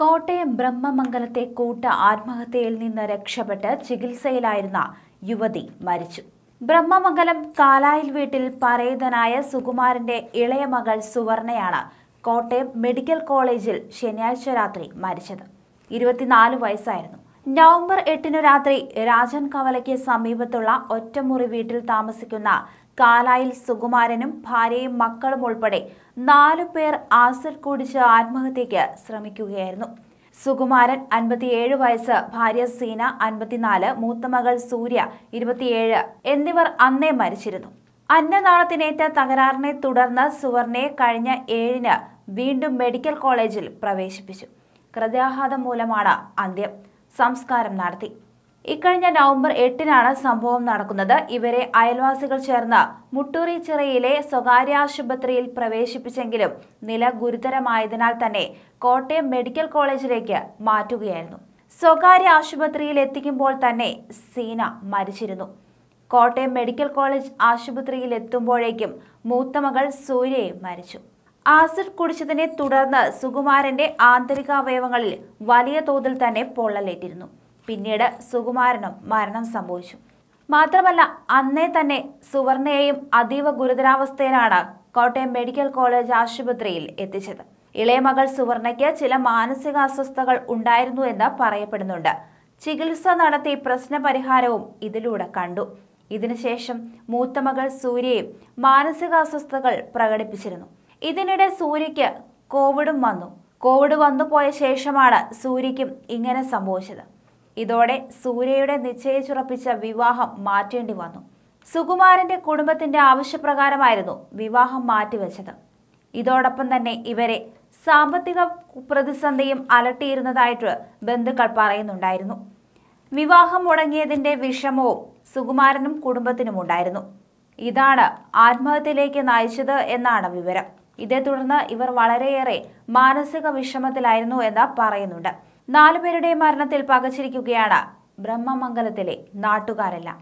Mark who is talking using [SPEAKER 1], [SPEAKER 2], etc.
[SPEAKER 1] കോട്ടയം ബ്രഹ്മമംഗലത്തെ കൂട്ട ആത്മഹത്യയിൽ നിന്ന് രക്ഷപ്പെട്ട് ചികിത്സയിലായിരുന്ന യുവതി മരിച്ചു ബ്രഹ്മമംഗലം കാലായിൽ വീട്ടിൽ പരേതനായ സുകുമാരന്റെ ഇളയ മകൾ സുവർണയാണ് കോട്ടയം മെഡിക്കൽ കോളേജിൽ ശനിയാഴ്ച രാത്രി മരിച്ചത് ഇരുപത്തിനാല് വയസ്സായിരുന്നു നവംബർ എട്ടിനു രാത്രി രാജൻ കവലയ്ക്ക് സമീപത്തുള്ള ഒറ്റമുറി വീട്ടിൽ താമസിക്കുന്ന കാലായിൽ സുകുമാരനും ഭാര്യയും മക്കളും ഉൾപ്പെടെ നാലു പേർ ആസിഡ് കുടിച്ച് ആത്മഹത്യയ്ക്ക് ശ്രമിക്കുകയായിരുന്നു സുകുമാരൻ അൻപത്തിയേഴ് വയസ്സ് ഭാര്യ സീന അൻപത്തിനാല് മൂത്തമകൾ സൂര്യ ഇരുപത്തിയേഴ് എന്നിവർ അന്നേ മരിച്ചിരുന്നു അന്നനാളത്തിനേറ്റ തകരാറിനെ തുടർന്ന് സുവർണയെ കഴിഞ്ഞ ഏഴിന് വീണ്ടും മെഡിക്കൽ കോളേജിൽ പ്രവേശിപ്പിച്ചു ഹൃദയാഘാതം മൂലമാണ് അന്ത്യം സംസ്കാരം നടത്തി ഇക്കഴിഞ്ഞ നവംബർ എട്ടിനാണ് സംഭവം നടക്കുന്നത് ഇവരെ അയൽവാസികൾ ചേർന്ന് മുട്ടൂറി ചിറയിലെ സ്വകാര്യ ആശുപത്രിയിൽ പ്രവേശിപ്പിച്ചെങ്കിലും നില ഗുരുതരമായതിനാൽ തന്നെ കോട്ടയം മെഡിക്കൽ കോളേജിലേക്ക് മാറ്റുകയായിരുന്നു സ്വകാര്യ ആശുപത്രിയിൽ എത്തിക്കുമ്പോൾ തന്നെ സീന മരിച്ചിരുന്നു കോട്ടയം മെഡിക്കൽ കോളേജ് ആശുപത്രിയിൽ എത്തുമ്പോഴേക്കും മൂത്തമകൾ സൂര്യയും മരിച്ചു ആസിഡ് കുടിച്ചതിനെ തുടർന്ന് സുകുമാരന്റെ ആന്തരികാവയവങ്ങളിൽ വലിയ തോതിൽ തന്നെ പൊള്ളലേറ്റിരുന്നു പിന്നീട് സുകുമാരനും മരണം സംഭവിച്ചു മാത്രമല്ല അന്നേ തന്നെ സുവർണയെയും അതീവ ഗുരുതരാവസ്ഥയിലാണ് കോട്ടയം മെഡിക്കൽ കോളേജ് ആശുപത്രിയിൽ എത്തിച്ചത് ഇളയ മകൾ സുവർണയ്ക്ക് ചില മാനസിക അസ്വസ്ഥകൾ ഉണ്ടായിരുന്നു എന്ന് പറയപ്പെടുന്നുണ്ട് ചികിത്സ നടത്തി പ്രശ്നപരിഹാരവും ഇതിലൂടെ കണ്ടു ഇതിനുശേഷം മൂത്തമകൾ സൂര്യയും മാനസികാസ്വസ്ഥകൾ പ്രകടിപ്പിച്ചിരുന്നു ഇതിനിടെ സൂര്യക്ക് കോവിഡും വന്നു കോവിഡ് വന്നു പോയ ശേഷമാണ് സൂര്യക്കും ഇങ്ങനെ സംഭവിച്ചത് ഇതോടെ സൂര്യയുടെ നിശ്ചയിച്ചുറപ്പിച്ച വിവാഹം മാറ്റേണ്ടി വന്നു സുകുമാരന്റെ കുടുംബത്തിന്റെ ആവശ്യപ്രകാരമായിരുന്നു വിവാഹം മാറ്റിവെച്ചത് ഇതോടൊപ്പം തന്നെ ഇവരെ സാമ്പത്തിക പ്രതിസന്ധിയും അലട്ടിയിരുന്നതായിട്ട് ബന്ധുക്കൾ പറയുന്നുണ്ടായിരുന്നു വിവാഹം മുടങ്ങിയതിന്റെ വിഷമവും സുകുമാരനും കുടുംബത്തിനുമുണ്ടായിരുന്നു ഇതാണ് ആത്മഹത്യയിലേക്ക് നയിച്ചത് എന്നാണ് വിവരം ഇതേ തുടർന്ന് ഇവർ വളരെയേറെ മാനസിക വിഷമത്തിലായിരുന്നു എന്ന് പറയുന്നുണ്ട് നാലുപേരുടെ മരണത്തിൽ പകച്ചിരിക്കുകയാണ് ബ്രഹ്മമംഗലത്തിലെ നാട്ടുകാരെല്ലാം